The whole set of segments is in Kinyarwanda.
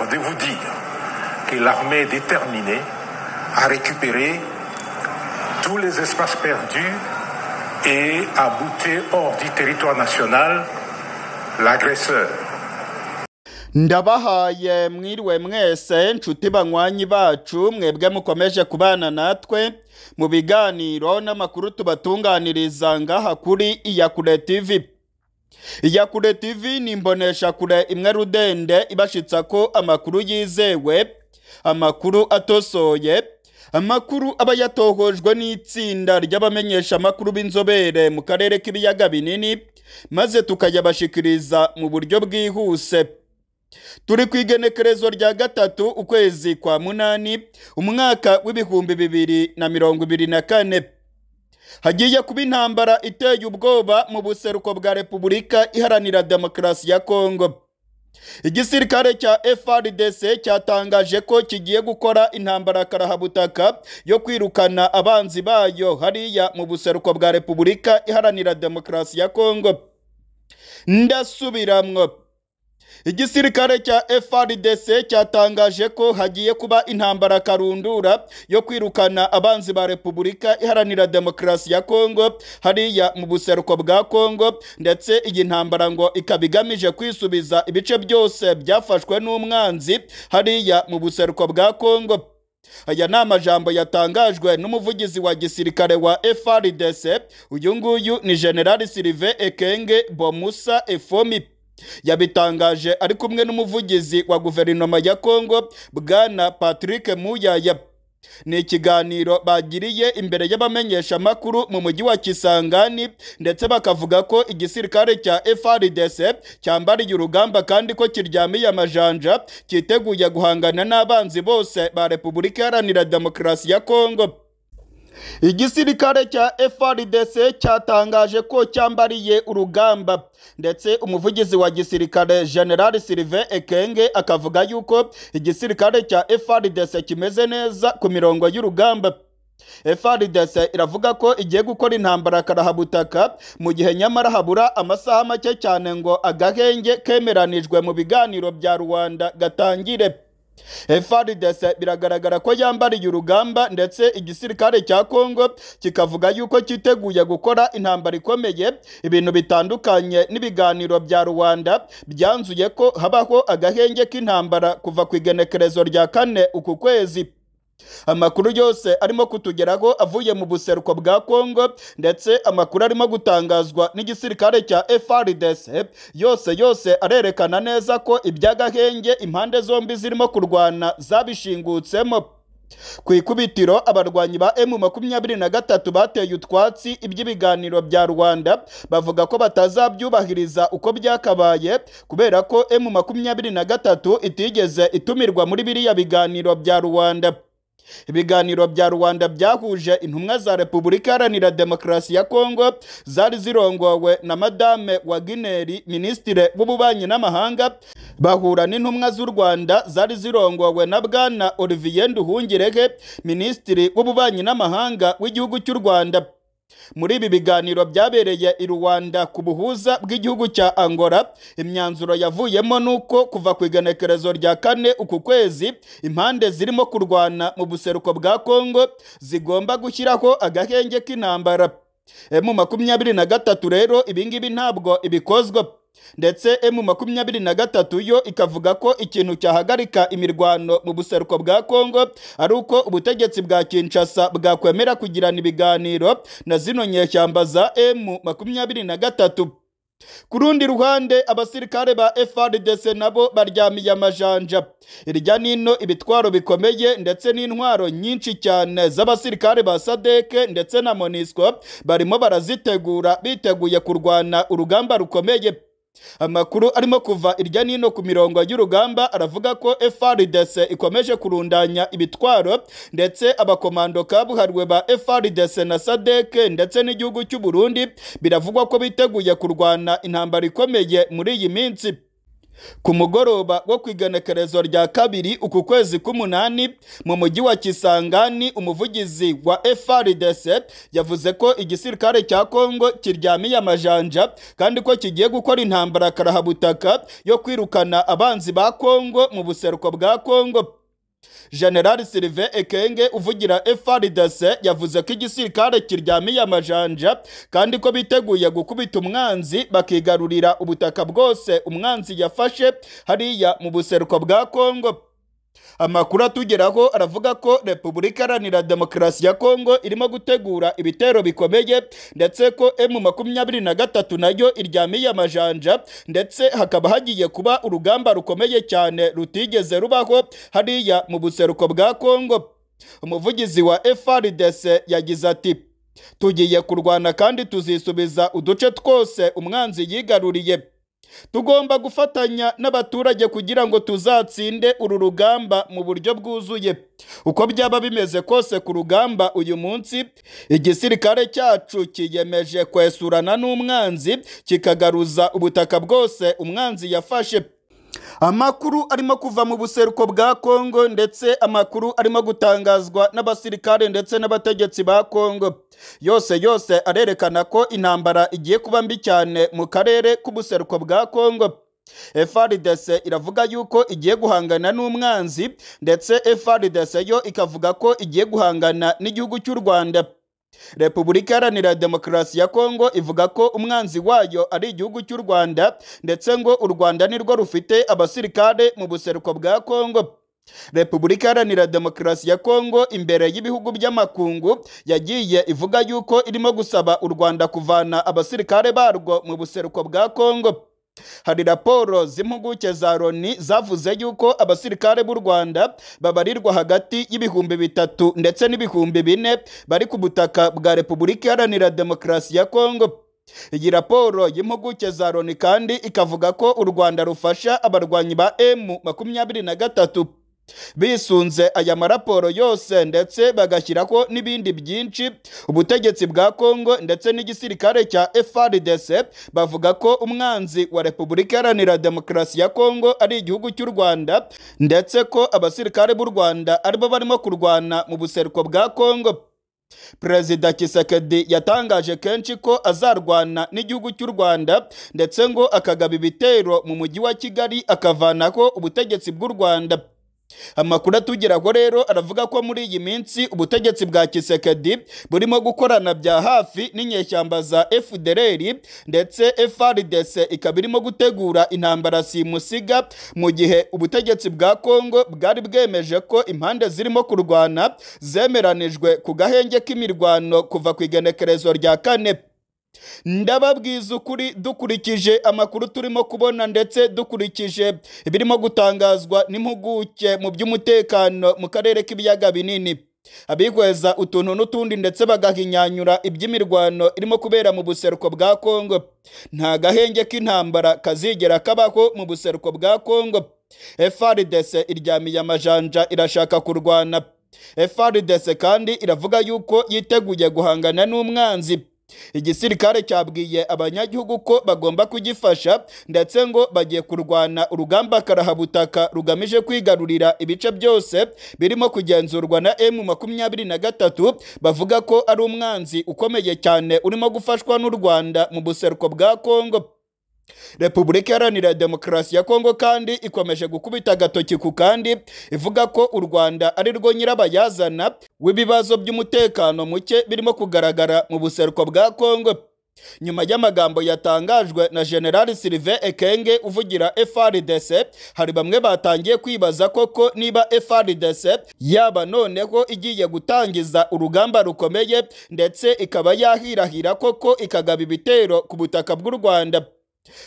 fier de vous dire que l'armée est déterminée à récupérer tous les espaces perdus et à bouter hors du territoire national l'agresseur. ndabahaye mwiriwe mwese nshuti banywanyi bacu mwebwe mukomeje kubana natwe mu biganiro n'amakuru tubatunganiriza ngaha kuri iya tv yakure tv ni kure imwe rudende ibashitsa ko amakuru yizewe amakuru atosoye amakuru aba yatohojwe n'itsinda ry'abamenyeshamakuru b'inzobere mu karere k'ibiyaga binini maze tukajya bashikiriza mu buryo bwihuse turi ku igenekerezo rya gatatu ukwezi kwa munani umwaka w'ibihumbi bibiri na mirongo ibiri na kane hagiye kuba intambara iteye ubwoba mu buseruko bwa repubulika iharanira demokarasi ya kongo igisirikare cya FRDC cyatangaje ko kigiye gukora intambara karahabutaka yo kwirukana abanzi bayo hariya mu buseruko bwa repubulika iharanira demokarasi ya kongo ndasubiramwo igisirikare cya FARDC cyatangaje ko hagiye kuba intambara karundura yo kwirukana abanzi ba Repubulika Iharanira Demokarasi ya Kongo hariya mu buseruko bwa Kongo ndetse iyi ntambara ngo ikaba igamije kwisubiza ibice byose byafashwe n'umwanzi hariya mu buseruko bwa Kongo aya ni amajambo yatangajwe n'umuvugizi wa gisirikare wa FARDC uyu nguyu ni General Sylvain Ekenge Bomusa Efomi yabitangaje ari kumwe n'umuvugizi wa guverinoma ya kongo bwana patrick muyaya ni ikiganiro bagiriye imbere y'abamenyeshamakuru mu mujyi wa kisangani ndetse bakavuga ko igisirikare cya FRDC cyambariye urugamba kandi ko kiryamiye amajanja cyiteguye guhangana n'abanzi bose ba Repubulika Iharanira Demokarasi ya Kongo igisirikare cya FRDC cyatangaje ko cyambariye urugamba ndetse umuvugizi wa gisirikare General Sylvain Ekenge akavuga yuko igisirikare cya FRDC kimeze neza ku mirongo y'urugamba FARDC iravuga ko igiye gukora intambara karahabutaka mu gihe nyamara habura amasaha make cyane ngo agahenge kemeranijwe mu biganiro bya Rwanda gatangire efarides biragaragara ko yambariye urugamba ndetse igisirikare cya kongo kikavuga yuko cyiteguye gukora intambara ikomeye ibintu bitandukanye n'ibiganiro bya rubanda byanzuye ko habaho agahenge k'intambara kuva ku igenekerezo rya kane uku kwezi amakuru yose arimo kutugeraho avuye mu buseruko bwa kongo ndetse amakuru arimo gutangazwa n'igisirikare cya FRDC yose yose arerekana neza ko iby'agahenge impande zombi zirimo kurwana zabishingutsemo ku ikubitiro abarwanyi ba M23 bateye utwatsi iby'ibiganiro bya rwanda bavuga ko batazabyubahiriza uko byakabaye kubera ko emu makumyabiri itigeze itumirwa muri biriya biganiro bya rwanda ibiganiro bya rwanda byahuje intumwa za repubulika iharanira demokarasi ya kongo zari zirongowe na madame wagineri minisitire w'ububanyi n'amahanga bahura n'intumwa z'u rwanda zari zirongowe na bwana olivier nduhungireke minisitiri w'ububanyi n'amahanga w'igihugu cy'u rwanda muri ibi biganiro byabereye i rwanda ku buhuza bw'igihugu cya angola imyanzuro yavuyemo nuko kuva ku igenekerezo rya kane uku kwezi impande zirimo kurwana mu buseruko bwa kongo zigomba gushyiraho agahenge k'intambara eh, mu makumyabiri na gatatu rero ibingibi ntabwo ibikozwa ndetse emu makumyabiri na gatatu yo ikavuga ko ikintu cyahagarika imirwano mu buseruko bwa kongo ari uko ubutegetsi bwa kinshasa bwakwemera kugirana ibiganiro na zino nyeshyamba za emu makumyabiri na gatatu ku rundi ruhande abasirikare ba FRDC nabo baryamiye amajanja irya nino ibitwaro bikomeye ndetse n'intwaro nyinshi cyane z'abasirikare ba sadeke ndetse na monisco barimo barazitegura biteguye kurwana urugamba rukomeye amakuru arimo kuva irya nino ku mirongo y'urugamba aravuga ko FRDC ikomeje kurundanya ibitwaro ndetse abakomando kabuhariwe ba FRDC na SADC ndetse n'igihugu cy'u Burundi biravugwa ko biteguye kurwana intambara ikomeye muri iyi minsi ku mugoroba wo ku igenekerezo rya kabiri uku kwezi k'umunani mu mujyi wa kisangani umuvugizi wa FRDC yavuze ko igisirikare cya kongo kiryamiye amajanja kandi ko kigiye gukora intambara karahabutaka yo kwirukana abanzi ba kongo mu buseruko bwa kongo generali silive ekenge uvugira FARDC yavuze ko igisirikare kiryamiye amajanja kandi ko biteguye gukubita umwanzi bakigarurira ubutaka bwose umwanzi yafashe hariya mu buseruko bwa kongo amakuru atugeraho aravuga ko repubulika iharanira demokarasi ya kongo irimo gutegura ibitero bikomeye ndetse ko emu makumyabiri na gatatu nayo iryamiye amajanja ndetse hakaba hagiye kuba urugamba rukomeye cyane rutigeze rubaho hariya mu buseruko bwa kongo umuvugizi wa FRDC yagize ati tugiye kurwana kandi tuzisubiza uduce twose umwanzi yigaruriye tugomba gufatanya n'abaturage kugira ngo tuzatsinde uru rugamba mu buryo bwuzuye uko byaba bimeze kose ku rugamba uyu munsi igisirikare cyacu kiyemeje kwesurana n'umwanzi kikagaruza ubutaka bwose umwanzi yafashe amakuru arimo kuva mu buseruko bwa kongo ndetse amakuru arimo gutangazwa n'abasirikare ndetse n'abategetsi ba kongo yose yose arerekana ko intambara igiye kuba mbi cyane mu karere k'ubuseruko bwa kongo FRDC iravuga yuko igiye guhangana n'umwanzi ndetse FRDC yo ikavuga ko igiye guhangana n'igihugu cy'u Rwanda repubulika iharanira demokarasi ya kongo ivuga ko umwanzi wayo ari igihugu cy'u rwanda ndetse ngo u rwanda nirwo rufite abasirikare mu buseruko bwa kongo repubulika iharanira demokarasi ya kongo imbere y'ibihugu by'amakungu yagiye ivuga yuko irimo gusaba u rwanda kuvana abasirikare barwo mu buseruko bwa kongo hari raporo z'impuguke za Roni zavuze yuko abasirikare b'u rwanda babarirwa hagati y'ibihumbi bitatu ndetse n'ibihumbi bine bari ku butaka bwa repubulika iharanira demokarasi ya kongo iyi raporo y'impuguke za Roni kandi ikavuga ko u rwanda rufasha abarwanyi ba emu makumyabiri na gatatu bisunze aya maraporo yose ndetse bagashyiraho n'ibindi byinshi ubutegetsi bwa kongo ndetse n'igisirikare cya FRDC bavuga ko umwanzi wa repubulika iharanira demokarasi ya kongo ari igihugu cy'u rwanda ndetse ko abasirikare b'u rwanda aribo barimo kurwana mu buseruko bwa kongo perezida kisekedi yatangaje kenshi ko azarwana n'igihugu cy'u rwanda ndetse ngo akagaba ibitero mu mujyi wa kigali akavanaho ubutegetsi bw'u rwanda amakuru atugeraho rero aravuga ko muri iyi minsi ubutegetsi bwa kisekedi burimo gukorana bya hafi n'inyeshyamba za FDLR ndetse FARDC ikaba irimo gutegura intambara simusiga mu gihe ubutegetsi bwa Kongo bwari bwemeje ko impande zirimo kurwana zemeranijwe ku gahenge k'imirwano kuva ku igenekerezo rya kane ndababwiza ukuri dukurikije amakuru turimo kubona ndetse dukurikije birimo gutangazwa n'impuguke mu by'umutekano mu karere k'ibiyaga binini abihweza utuntu n'utundi ndetse bagahinyanyura iby'imirwano irimo kubera mu buseruko bwa kongo nta gahenge k'intambara kazigera kabaho mu buseruko bwa kongo frdc iryamiye amajanja irashaka kurwana frdc kandi iravuga yuko yiteguye guhangana n'umwanzi igisirikare cyabwiye abanyagihugu ko bagomba kugifasha ndetse ngo bagiye kurwana urugamba karahabutaka rugamije kwigarurira ibice byose birimo kugenzurwa na emu makumyabiri na gatatu bavuga ko ari umwanzi ukomeye cyane urimo gufashwa n'u rwanda mu buseruko bwa kongo repubulika iharanira demokarasi ya kongo kandi ikomeje gukubita agatoki ku kandi ivuga ko u rwanda ari rwo nyirabayazana w'ibibazo by'umutekano muke birimo kugaragara mu buseruko bwa kongo nyuma y'amagambo yatangajwe na generali silive ekenge uvugira frdc hari bamwe batangiye kwibaza koko niba frdc yaba noneho igiye gutangiza urugamba rukomeye ndetse ikaba yahirahira koko ikagaba ibitero ku butaka bw'u rwanda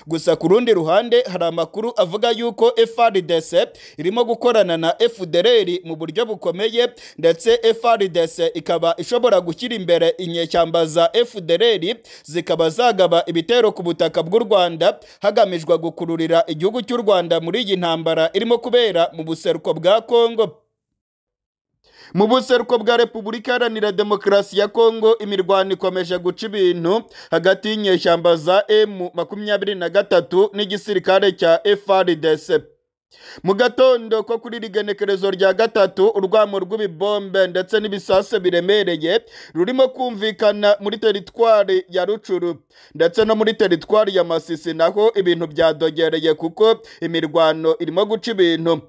gusa ku rundi ruhande hari amakuru avuga yuko FRDC irimo gukorana na FDLR mu buryo bukomeye ndetse FRDC ikaba ishobora gushyira imbere inyeshyamba za FDLR zikaba zagaba ibitero ku butaka bw'u Rwanda hagamijwe gukururira igihugu cy'u Rwanda muri iyi ntambara irimo kubera mu buseruko bwa Kongo mu buseruko bwa repubulika iharanira demokarasi ya kongo imirwano ikomeje guca ibintu hagati y'inyeshyamba za emu makumyabiri na gatatu n'igisirikare cya frdc mu gatondo ko kuri rigenekerezo rya gatatu urwamo rw'ibibombe ndetse n'ibisase biremereye rurimo kumvikana muri teritwari ya rucuru ndetse no muri teritwari ya masisi naho ibintu byadogereye kuko imirwano irimo guca ibintu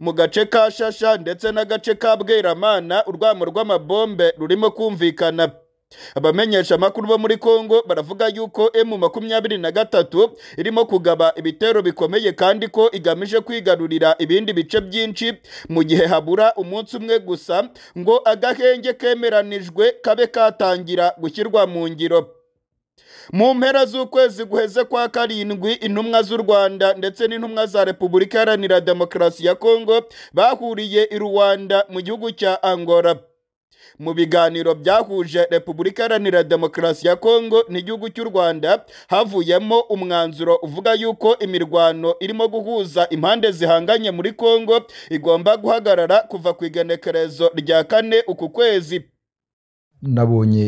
mu gace ka shasha ndetse n'agace ka bweramana urwamo rw'amabombe rurimo kumvikana Abamenyeshamakuru bo muri congo baravuga yuko emu makumyabiri na gatatu irimo kugaba ibitero bikomeye kandi ko igamije kwigarurira ibindi bice byinshi mu gihe habura umunsi umwe gusa ngo agahenge kemeranijwe kabe katangira gushyirwa mu ngiro mu mpera z'ukwezi guheze kwa karindwi intumwa z'u rwanda ndetse n'intumwa za repubulika iharanira demokarasi ya kongo bahuriye i rwanda mu gihugu cya angola mu biganiro byahuje repubulika iharanira demokarasi ya kongo n'igihugu cy'u rwanda havuyemo umwanzuro uvuga yuko imirwano irimo guhuza impande zihanganye muri kongo igomba guhagarara kuva ku igenekerezo rya kane uku kwezi nabonye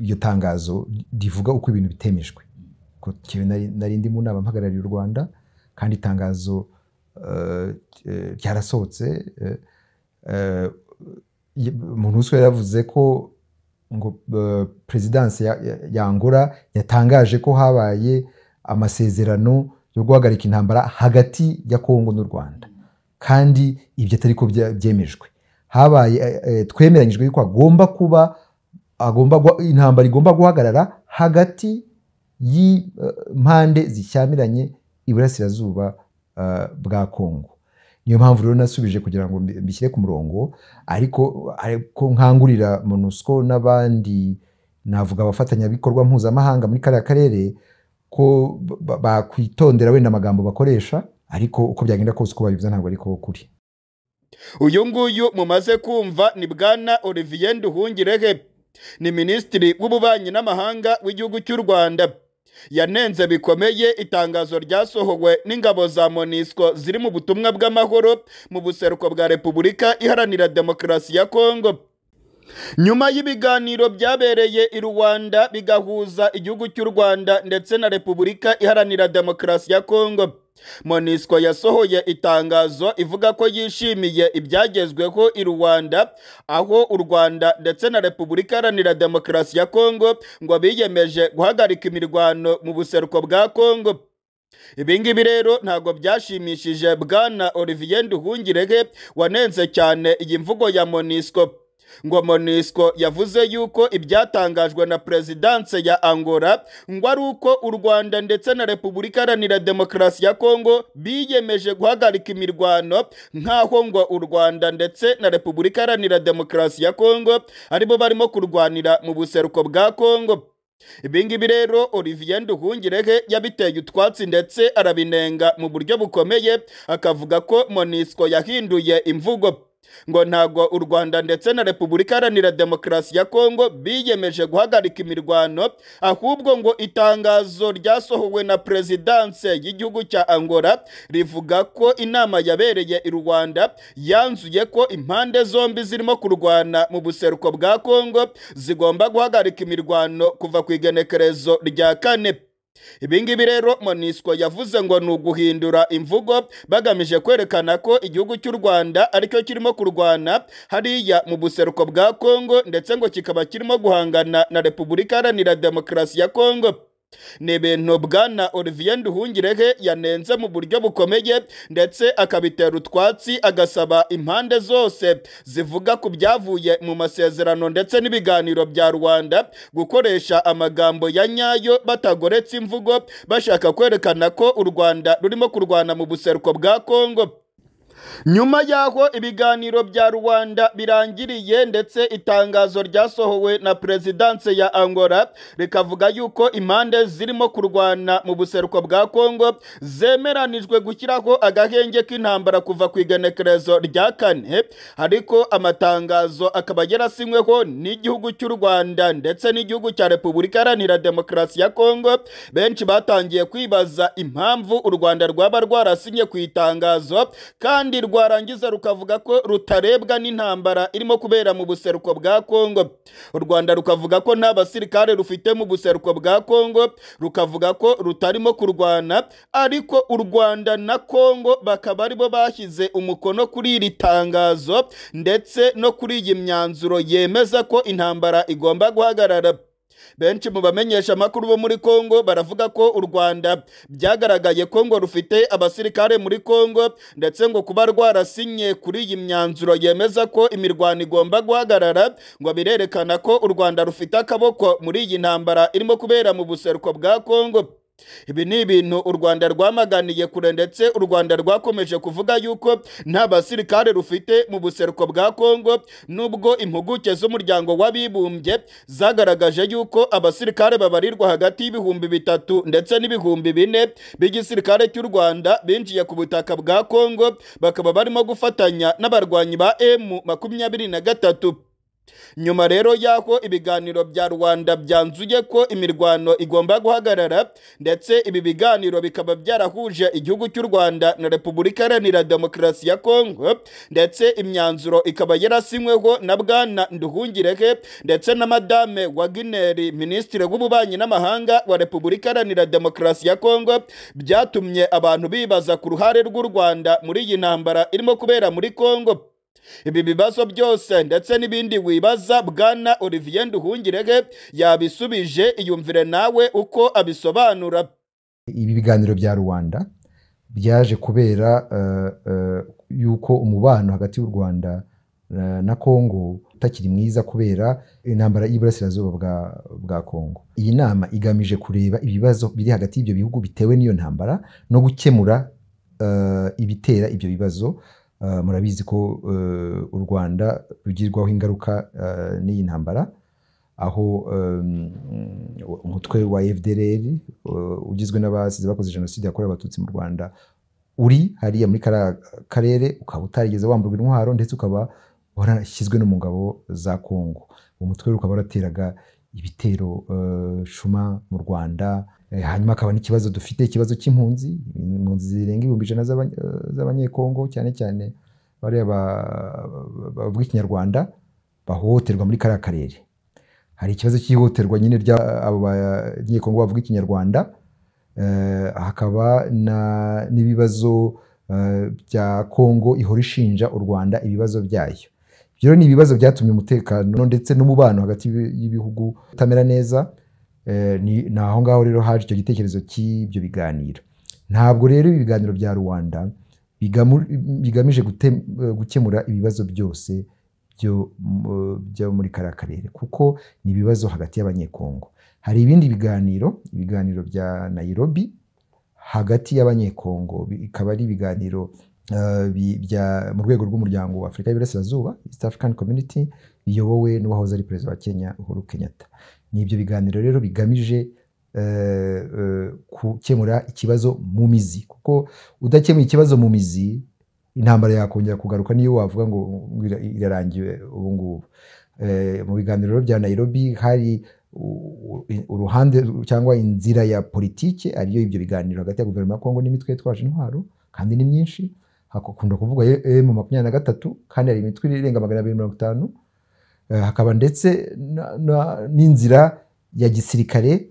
iryo tangazo rivuga uko ibintu bitemejwe nari ndi mu nama mpagarariye u rwanda kandi itangazo eh, eh, ryarasohotse eh, umuntu wese yaravuze ko ngo perezidansi yangura yatangaje ko habaye amasezerano yo guhagarika intambara hagati ya kongo n'u rwanda kandi ibyo atari ko byemejwe habaye twemeranyijwe yuko hagomba kuba intambara igomba guhagarara hagati y'impande eh, zishyamiranye iburasirazuba eh, bwa kongo niyo mpamvu rero nasubije kugira ngo mbishyire ku murongo ariko nkangurira monusco n'abandi navuga abafatanyabikorwa mpuzamahanga muri kariya karere ko bakwitondera wenda amagambo bakoresha ariko uko byagenda kose uko babivuze ntabwo ariko kuri uyu nguyu mumaze kumva ni bwana olivier nduhungirehe ni minisitiri w'ububanyi n'amahanga w'igihugu cy'u rwanda yanenze bikomeye itangazo ryasohowe n'ingabo za monisco ziri mu butumwa bw'amahoro mu buseruko bwa repubulika iharanira demokarasi ya kongo nyuma y'ibiganiro byabereye i rwanda bigahuza igihugu cy'u rwanda ndetse na repubulika iharanira demokarasi ya kongo monisco yasohoye itangazo ivuga ko yishimiye ibyagezweho i rwanda aho u rwanda ndetse na repubulika iharanira demokarasi ya kongo ngo biyemeje guhagarika imirwano mu buseruko bwa kongo ibi rero ntabwo byashimishije bwana olivier nduhungirege wanenze cyane iyi mvugo ya monisco ngo monisco yavuze yuko ibyatangajwe na perezidanse ya angola ngo ari uko u rwanda ndetse na repubulika iharanira demokarasi ya kongo biyemeje guhagarika imirwano nk'aho ngo u rwanda ndetse na repubulika iharanira demokarasi ya kongo aribo barimo kurwanira mu buseruko bwa kongo ibingibi rero olivier nduhungirehe yabiteye utwatsi ndetse arabinenga mu buryo bukomeye akavuga ko monisco yahinduye imvugo ngo ntabwo u rwanda ndetse na repubulika iharanira demokarasi ya kongo biyemeje guhagarika imirwano ahubwo ngo itangazo ryasohowe na perezidanse y'igihugu cya angola rivuga ko inama yabereye i rwanda yanzuye ko impande zombi zirimo kurwana mu buseruko bwa kongo zigomba guhagarika imirwano kuva ku igenekerezo rya kane ibi ngibi rero monisco yavuze ngo ni uguhindura imvugo bagamije kwerekana ko igihugu cy'u rwanda aricyo kirimo kurwana hariya mu buseruko bwa Congo ndetse ngo kikaba kirimo guhangana na repubulika iharanira demokarasi ya Congo” ni ibintu bwana olivier nduhungireke yanenze mu buryo bukomeye ndetse akabitera utwatsi agasaba impande zose zivuga ku byavuye mu masezerano ndetse n'ibiganiro bya rwanda gukoresha amagambo ya nyayo batagoretse imvugo bashaka kwerekana ko u rwanda rurimo kurwana mu buseruko bwa kongo nyuma y'aho ibiganiro bya rwanda birangiriye ndetse itangazo ryasohowe na perezidanse ya angola rikavuga yuko impande zirimo kurwana mu buseruko bwa kongo zemeranijwe gushyiraho agahenge k'intambara kuva ku igenekerezo rya kane ariko amatangazo akaba yarasinyweho n'igihugu cy'u rwanda ndetse n'igihugu cya repubulika iharanira demokarasi ya kongo benshi batangiye kwibaza impamvu u rwanda rwaba rwarasinye ku itangazo kandi rwarangiza rukavuga ko rutarebwa n'intambara irimo kubera mu buseruko bwa kongo u rwanda rukavuga ko nta basirikare rufite mu buseruko bwa kongo rukavuga ko rutarimo kurwana ariko u rwanda na kongo bakaba aribo bashyize umukono kuri iri tangazo ndetse no kuri iyi myanzuro yemeza ko intambara igomba guhagarara benshi mu bamenyeshamakuru bo muri Kongo baravuga ko u Rwanda byagaragaye ko ngo rufite abasirikare muri Kongo ndetse ngo kuba rwarasinye kuri iyi myanzuro yemeza ko imirwano igomba guhagarara ngo birerekana ko u Rwanda rufite akaboko muri iyi ntambara irimo kubera mu buseruko bwa Kongo ibi ni ibintu u rwanda rwamaganiye kure ndetse u rwanda rwakomeje kuvuga yuko nta basirikare rufite mu buseruko bwa kongo nubwo impuguke z'umuryango w'abibumbye zagaragaje yuko abasirikare babarirwa hagati y'ibihumbi bitatu ndetse n'ibihumbi bine b’igisirikare cy'u rwanda binjiye ku butaka bwa kongo bakaba barimo gufatanya n'abarwanyi ba emu makumyabiri na gatatu nyuma rero y'aho ibiganiro bya rwanda byanzuye ko imirwano igomba guhagarara ndetse ibi biganiro bikaba byarahuje igihugu cy'u rwanda na repubulika iharanira demokarasi ya kongo ndetse imyanzuro ikaba yarasinyweho na bwana nduhungirehe ndetse na madame wagineri minisitiri w'ububanyi n'amahanga wa repubulika iharanira demokarasi ya kongo byatumye abantu bibaza ku ruhare rw'u rwanda muri iyi ntambara irimo kubera muri kongo ibi bibazo byose ndetse n'ibindi wibaza bwana olivier nduhungirege yabisubije iyumvire nawe uko abisobanura ibi biganiro bya rwanda byaje kubera eh, eh, yuko umubano hagati y'u rwanda eh, na kongo utakiri mwiza kubera intambara y'Iburasirazuba bwa kongo iyi nama igamije kureba ibibazo biri hagati y'ibyo bihugu bitewe n'iyo ntambara no gukemura ibitera ibyo bibazo Ah, murabizi ko eh, u rwanda rugirwaho ingaruka eh, n'iyi ntambara aho eh, umutwe wa fdrr ugizwe n'abasize bakoze jenoside yakorewe abatutsi mu rwanda uri hariya muri kariya karere ukaba utarigeze wamburwa intwaro ndetse ukaba warashyizwe no mu ngabo za kongo uwo mutwe ukaba warateraga ibitero shuma mu rwanda Eh, hanyuma hakaba n'ikibazo dufite ikibazo cy'impunzi impunzi zirenga ibihumbi ijana z'abanyekongo cyane cyane bariya bavuga ikinyarwanda bahohoterwa muri kariya karere hari ikibazo cy'ihohoterwa nyine ry'abo banyekongo bavuga ikinyarwanda eh, hakaba n'ibibazo eh, bya kongo ihora ishinja u rwanda ibibazo byayo ibyo ni ibibazo byatumye umutekano ndetse n'umubano hagati y'ibihugu utamera neza Eh, ni aho ngaho rero haje icyo gitekerezo cy'ibyo biganiro ntabwo rero ibi biganiro bya rwanda bigamije eh, gukemura ibibazo byose byo muri kariya karere kuko ni ibibazo hagati y'abanyekongo hari ibindi biganiro ibiganiro bya nayirobi hagati y'abanyekongo bikaba ari ibiganiro eh, mu rwego rw'umuryango wa afurika y'iburasirazuba east african community biyobowe n'uwahoze ari perezida wa kenya uhuru kenyatta ni ibyo biganiro rero bigamije eh, eh, gukemura ikibazo mu mizi kuko udakemuye ikibazo mu mizi intambara yakongera kugaruka niyo wavuga ngo irarangiwe ubu ngubu eh, mu biganiro bya Nairobi hari uruhande cyangwa inzira ya politiki ariyo ibyo biganiro hagati ya guverinoma ya kongo n'imitwe yitwaje intwaro kandi ni myinshi hakunda kuvugwa emu makumyabiri na gatatu kandi hari imitwe irenga magana abiri mirongo itanu Eh, hakaba ndetse n'inzira ya gisirikare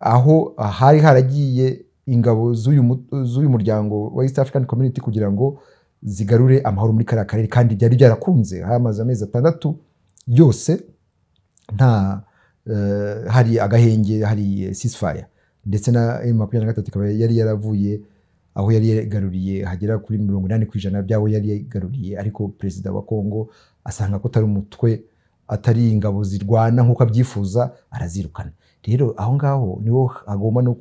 aho ah, hari haragiye ingabo z'uyu muryango wa East African Community kugira ngo zigarure amahoro muri kariya karere kandi byari byarakunze hamaze amezi atandatu yose nta eh, hari agahenge hari ceasefire ndetse na makumyabiri na gatatu ikaba yari yaravuye aho yari yagaruriye hagera kuri mirongo inani ku ijana by'aho yari yagaruriye ariko perezida wa kongo asanga ko atari umutwe atari ingabo zirwana nk'uko abyifuza arazirukana rero aho ngaho niho hagomba no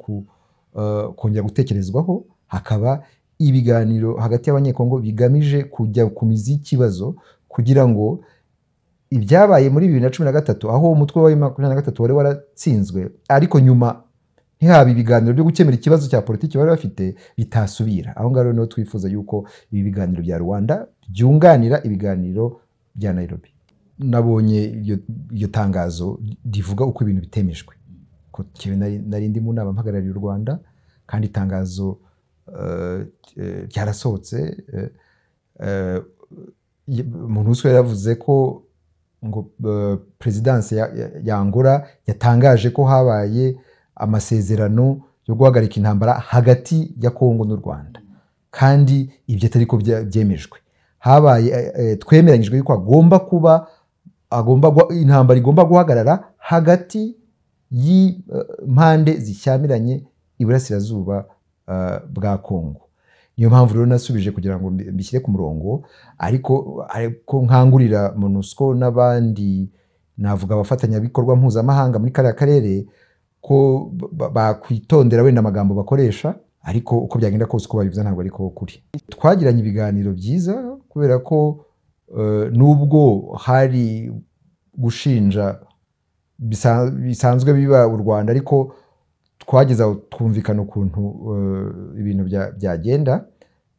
eh, kongera gutekerezwaho hakaba ibiganiro hagati y'abanyekongo bigamije kujya ku mizi y'ikibazo kugira ngo ibyabaye muri bibiri na cumi na gatatu aho umutwe wa makumyabiri na gatatu wari waratsinzwe ariko nyuma ntihaba ibiganiro byo gukemura ikibazo cya politiki bari bafite bitasubira aho ngaho niho twifuza yuko ibi biganiro bya rwanda byunganira ibiganiro bya nairobi nabonye iryo tangazo rivuga uko ibintu bitemejwe nari ndi mu nama mpagarariye u rwanda kandi itangazo eh, eh, ryarasohotse eh, umuntu wese yaravuze ko ngo perezidanse yangura yatangaje ko habaye amasezerano yo guhagarika intambara hagati ya kongo n'u rwanda kandi ibyo atari ko byemejwe habaye twemeranyijwe yuko hagomba kuba intambara igomba guhagarara hagati y'impande eh, zishyamiranye iburasirazuba eh, bwa kongo niyo mpamvu rero nasubije kugira ngo mbishyire ku murongo ariko ariko nkangurira monusco n'abandi navuga abafatanyabikorwa mpuzamahanga muri kariya karere ko bakwitondera wenda amagambo bakoresha ariko uko byagenda kose uko babivuze ntabwo ari ko kuri twagiranye ibiganiro byiza kubera ko Eh, nubwo hari gushinja bisanzwe biba u rwanda ariko twageze aho twumvikana ukuntu eh, ibintu byagenda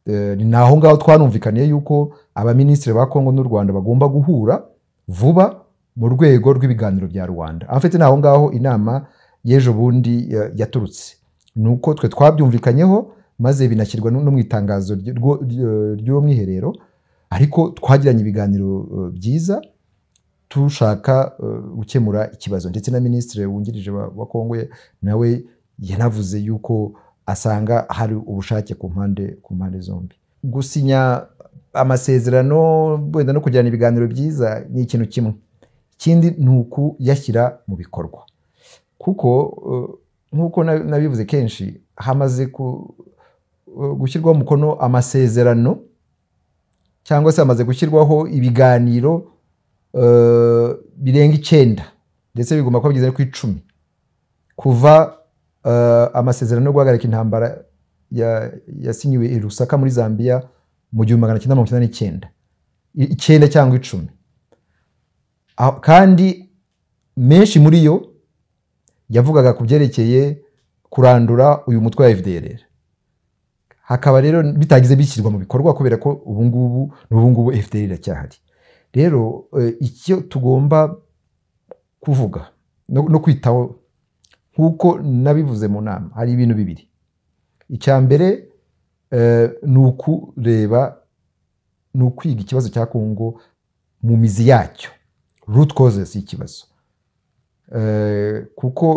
eh, ni naho ngaho twanumvikaniye yuko abaminisitiri ba kongo n'u rwanda bagomba guhura vuba mu rwego rw'ibiganiro bya rwanda afite naho ngaho inama y'ejo bundi yaturutse ni uko twe twabyumvikanyeho maze binashyirwa no mu itangazo ry'umwiherero ariko twagiranye ibiganiro uh, byiza tushaka uh, gukemura ikibazo ndetse na minisitiri wungirije wa kongo nawe yanavuze yuko asanga hari ubushake ku mpande ku mpande zombi gusinya amasezerano wenda no kugirana ibiganiro byiza ni ikintu kimwe ikindi ni ukuyashyira mu bikorwa kuko uh, nk'uko nabivuze kenshi hamaze gushyirwaho umukono amasezerano cyangwa se hamaze gushyirwaho ibiganiro eh, birenga icyenda ndetse bigomba kuba bigeze ku icumi kuva eh, amasezerano yo guhagarika intambara yasinyiwe i rusaka muri zambia mu gihumbi magana cyenda mirongo icyenda n'icyenda icyenda cyangwa icumi ah, kandi menshi muri yo yavugaga ku byerekeye kurandura uyu mutwe wa fdr hakaba rero bitagize bishyirwa mu bikorwa kubera ko ubungubu n'ubungubu fpr iracyahari rero eh, icyo tugomba kuvuga no kwitaho nk'uko nabivuze mu nama hari ibintu bibiri icya mbere eh, ni ukureba ni ukwiga ikibazo cya kongo mu mizi yacyo ruti kozesi y'ikibazo eh, kuko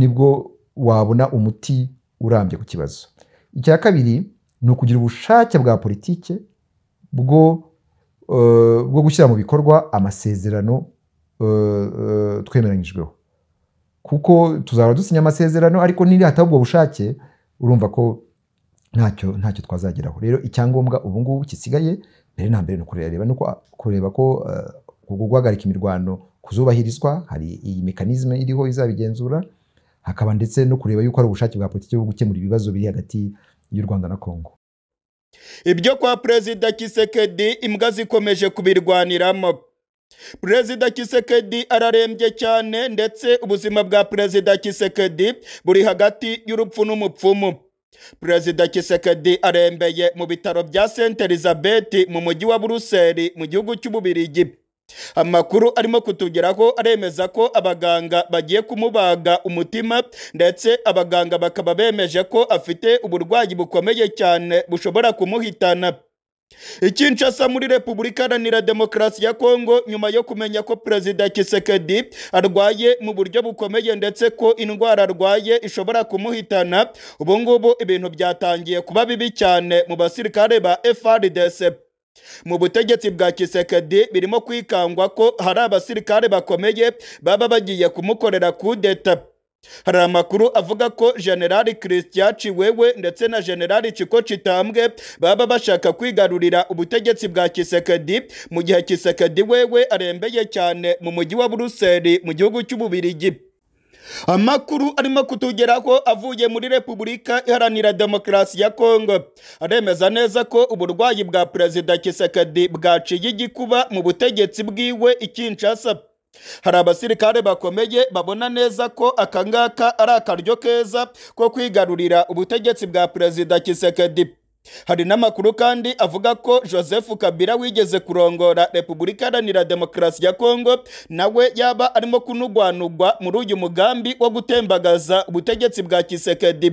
nibwo wabona umuti urambye ku kibazo icya kabiri ni ukugira ubushake bwa politiki bwo eh, bwo gushyira mu bikorwa amasezerano eh, eh, twemeranyijweho kuko tuzaba dusinya amasezerano ariko hataba ubwo bushake urumva ko ntacyo ntacyo twazageraho rero icyangombwa ubu ngubu gisigaye mbere na mbere ni ukureba no kureba ko guhagarika imirwano kuzubahirizwa hari iyi mekanizme iriho izabigenzura hakaba ndetse no kureba yuko ari ubushake bwa politiki bwo gukemura ibibazo biri hagati y'u rwanda na kongo ibyo kwa perezida kisekedi imbwa zikomeje kubirwaniramo perezida kisekedi ararembye cyane ndetse ubuzima bwa perezida kisekedi buri hagati y'urupfu n'umupfumu perezida kisekedi arembeye mu bitaro bya sente elizabeth mu mujyi wa buruseli mu gihugu cy'ububirigi amakuru arimo kutugeraho aremeza ko abaganga bagiye kumubaga umutima ndetse abaganga bakaba bemeje ko afite uburwayi bukomeye cyane bushobora kumuhitana Kinshasa muri Repubulika Iharanira Demokarasi ya Kongo nyuma yo kumenya ko Perezida Kisekedi arwaye mu buryo bukomeye ndetse ko indwara arwaye ishobora kumuhitana ubungubu ibintu byatangiye kuba bibi cyane mu basirikare ba FARDC mu butegetsi bwa kisekedi birimo kwikangwa ko hari abasirikare bakomeye baba bagiye kumukorera kudeta hari amakuru avuga ko generali christian Wewe ndetse na generali ciko citambwe baba bashaka kwigarurira ubutegetsi bwa kisekedi mu gihe kisekedi wewe arembeye cyane mu mujyi wa buruseli mu gihugu cy'ububirigi amakuru arimo kutugeraho avuye muri repubulika iharanira demokarasi ya kongo aremeza neza ko uburwayi bwa perezida kisekedi bwaciye igikuba mu butegetsi bwiwe ikinshasa hari abasirikare bakomeye babona neza ko aka ari akaryo keza ko kwigarurira ubutegetsi bwa perezida kisekedi hari n'amakuru kandi avuga ko joseph kabila wigeze kurongora repubulika iharanira demokarasi ya kongo nawe yaba arimo kunugwanugwa muri uyu mugambi wo gutembagaza ubutegetsi bwa kisekedi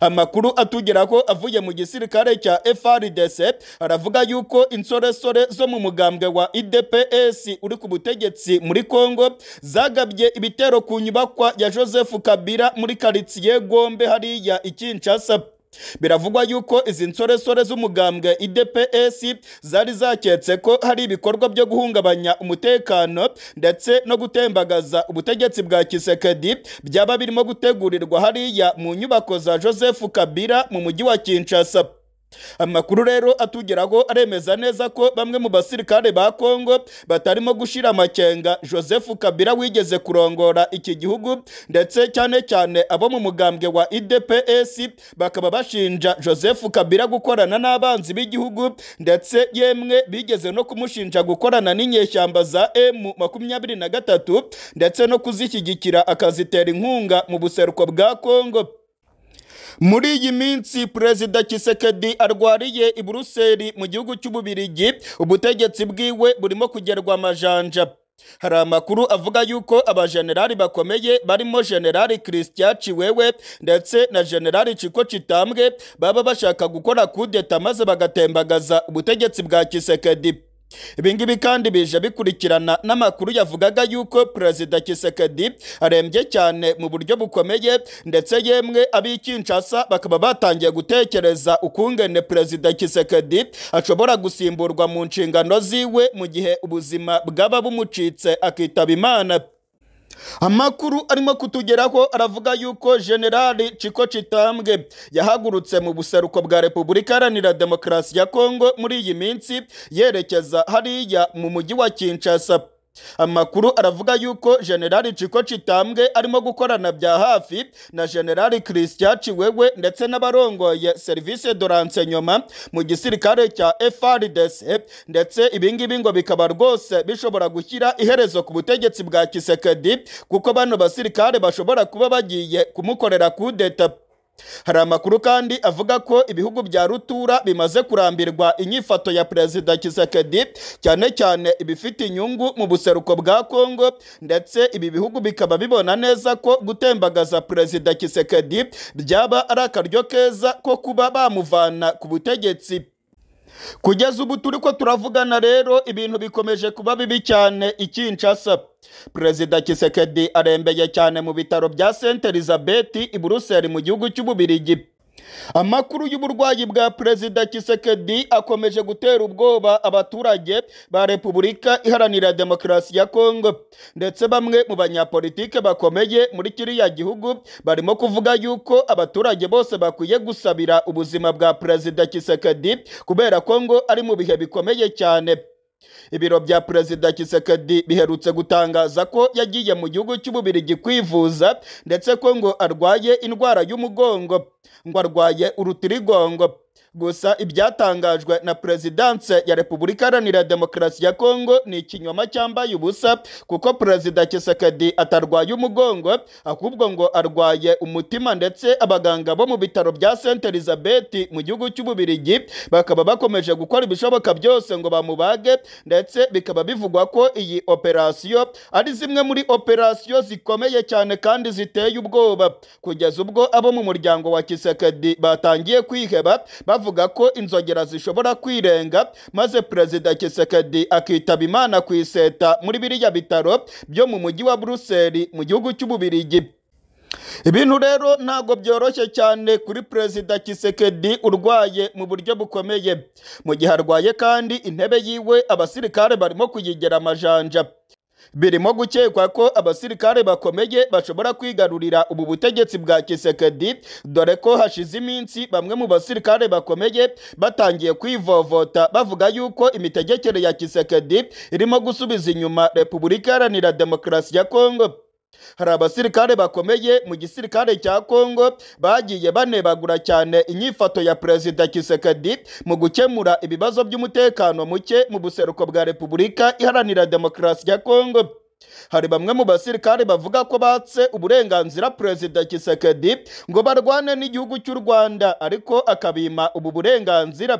amakuru atugeraho avuye mu gisirikare cya FRDC aravuga yuko insoresore zo mu mugambwe wa IDPS uri ku butegetsi muri Kongo zagabye ibitero ku nyubakwa ya Joseph Kabila muri karitsiye Gombe hariya i Kinshasa biravugwa yuko izi nsoresore z'umugambwe idps zari zaketse ko hari ibikorwa byo guhungabanya umutekano ndetse no gutembagaza ubutegetsi bwa kisekedi byaba birimo gutegurirwa hariya mu nyubako za joseph kabira mu mujyi wa kinshasa amakuru rero atugeraho aremeza neza ko bamwe mu basirikare ba kongo batarimo gushyira amakenga joseph kabila wigeze kurongora iki gihugu ndetse cyane cyane abo mu mugambwe wa idps bakaba bashinja joseph kabila gukorana n'abanzi b'igihugu ndetse yemwe bigeze no kumushinja gukorana n'inyeshyamba za emu makumyabiri na gatatu ndetse no kuzishyigikira akazitera inkunga mu buseruko bwa kongo muri iyi minsi perezida kisekedi arwariye i buruseli mu gihugu cy'ububirigi ubutegetsi bwiwe burimo kugerwa amajanja hari amakuru avuga yuko abajenerali bakomeye barimo generali christian ciwewe ndetse na generali ciko citambwe baba bashaka gukora kudeta maze bagatembagaza ubutegetsi bwa kisekedi Ibingibi kandi bije bikurikirana n'amakuru yavugaga yuko perezida kisekedi arembye cyane mu buryo bukomeye ndetse yemwe ab'ikinshasa bakaba batangiye gutekereza ukungene perezida kisekedi ashobora gusimburwa mu nshingano ziwe mu gihe ubuzima bwaba bumucitse akitaba imana amakuru arimo kutugeraho aravuga yuko generali Chiko Chitambwe yahagurutse mu buseruko bwa repubulika iharanira demokarasi ya kongo muri iyi minsi yerekeza hariya mu mujyi wa kinshasa amakuru aravuga yuko generali Ciko Citambwe arimo gukorana bya hafi na generali Christian Ciwewe ndetse n'abarongoye service de renseignement mu gisirikare cya FARDC ndetse ibingibi ngo bikaba rwose bishobora gushyira iherezo ku butegetsi bwa Kisekedi kuko bano basirikare bashobora kuba bagiye kumukorera kudeta hari amakuru kandi avuga ko ibihugu bya rutura bimaze kurambirwa inyifato ya perezida kisekedi cyane cyane ibifite inyungu mu buseruko bwa kongo ndetse ibi bihugu bikaba bibona neza ko gutembagaza perezida kisekedi byaba ari akaryo keza ko kuba bamuvana ku butegetsi kugeza ubu turi ko turavugana rero ibintu bikomeje kuba bibi cyane ikinshasa perezida kisekedi arembeye cyane mu bitaro bya sente elizabeth i buruseli mu gihugu cy'ububirigi amakuru y'uburwayi bwa perezida kisekedi akomeje gutera ubwoba abaturage ba repubulika iharanira demokarasi ya kongo ndetse bamwe mu banyapolitike bakomeye muri kiriya gihugu barimo kuvuga yuko abaturage bose bakwiye gusabira ubuzima bwa perezida kisekedi kubera ko ngo ari mu bihe bikomeye cyane ibiro bya perezida kisekedi biherutse gutangaza ko yagiye mu gihugu cy'ububirigi kwivuza ndetse ko ngo arwaye indwara y'umugongo ngo arwaye urutirigongo gusa ibyatangajwe na perezidanse ya repubulika iharanira demokarasi ya kongo ni ikinyoma cyambaye ubusa kuko perezida kisekedi atarwaye umugongo ahubwo ngo arwaye umutima ndetse abaganga bo mu bitaro bya Saint elizabeth mu gihugu cy'ububirigi bakaba bakomeje gukora ibishoboka byose ngo bamubage ndetse bikaba bivugwa ko iyi operasiyo ari zimwe muri operasiyo zikomeye cyane kandi ziteye ubwoba kugeza ubwo abo mu muryango wa kisekedi batangiye kwiheba bavuga ko inzogera zishobora kwirenga maze perezida kisekedi akitaba imana ku iseta muri biriya bitaro byo mu mujyi wa buruseli mu gihugu cy'ububirigi ibintu rero ntabwo byoroshye cyane kuri perezida kisekedi urwaye mu buryo bukomeye mu gihe arwaye kandi intebe yiwe abasirikare barimo kuyigera amajanja birimo gukekwa ko abasirikare bakomeye bashobora kwigarurira ubu butegetsi bwa kisekedi dore ko hashize iminsi bamwe mu basirikare bakomeye batangiye kwivovota bavuga yuko imitegekere ya kisekedi irimo gusubiza inyuma repubulika iharanira demokarasi ya kongo hari abasirikare bakomeye mu gisirikare cya kongo bagiye banebagura cyane inyifato ya perezida kisekedi mu gukemura ibibazo by'umutekano muke mu buseruko bwa repubulika iharanira demokarasi ya kongo hari bamwe mu basirikare bavuga ko batse uburenganzira perezida kisekedi ngo barwane n'igihugu cy'u rwanda ariko akabima ubu burenganzira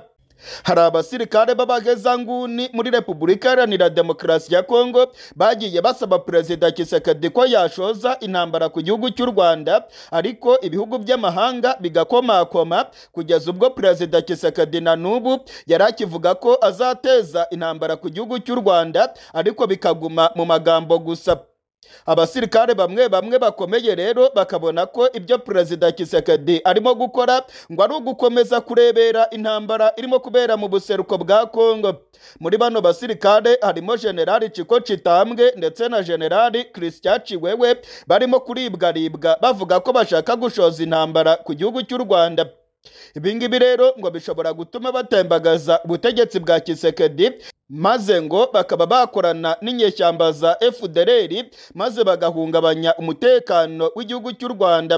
hari abasirikare b'abagezanguni muri repubulika iharanira demokarasi ya kongo bagiye basaba perezida kisekedi ko yashoza intambara ku gihugu cy'u rwanda ariko ibihugu by'amahanga bigakomakoma kugeza ubwo perezida kisekedi na n'ubu yari akivuga ko azateza intambara ku gihugu cy'u rwanda ariko bikaguma mu magambo gusa abasirikare bamwe bamwe bakomeye rero bakabona ko ibyo perezida kisekedi arimo gukora ngo ari ugukomeza kurebera intambara irimo kubera mu buseruko bwa kongo muri bano basirikare harimo generali ciko citambwe ndetse na generali christian ciwewe barimo kuribwaribwa bavuga ko bashaka gushoza intambara ku gihugu cy'u rwanda ibingibi rero ngo bishobora gutuma batembagaza ubutegetsi bwa kisekedi maze ngo bakaba bakorana n'inyeshyamba za efudereri maze bagahungabanya umutekano w'igihugu cy'u rwanda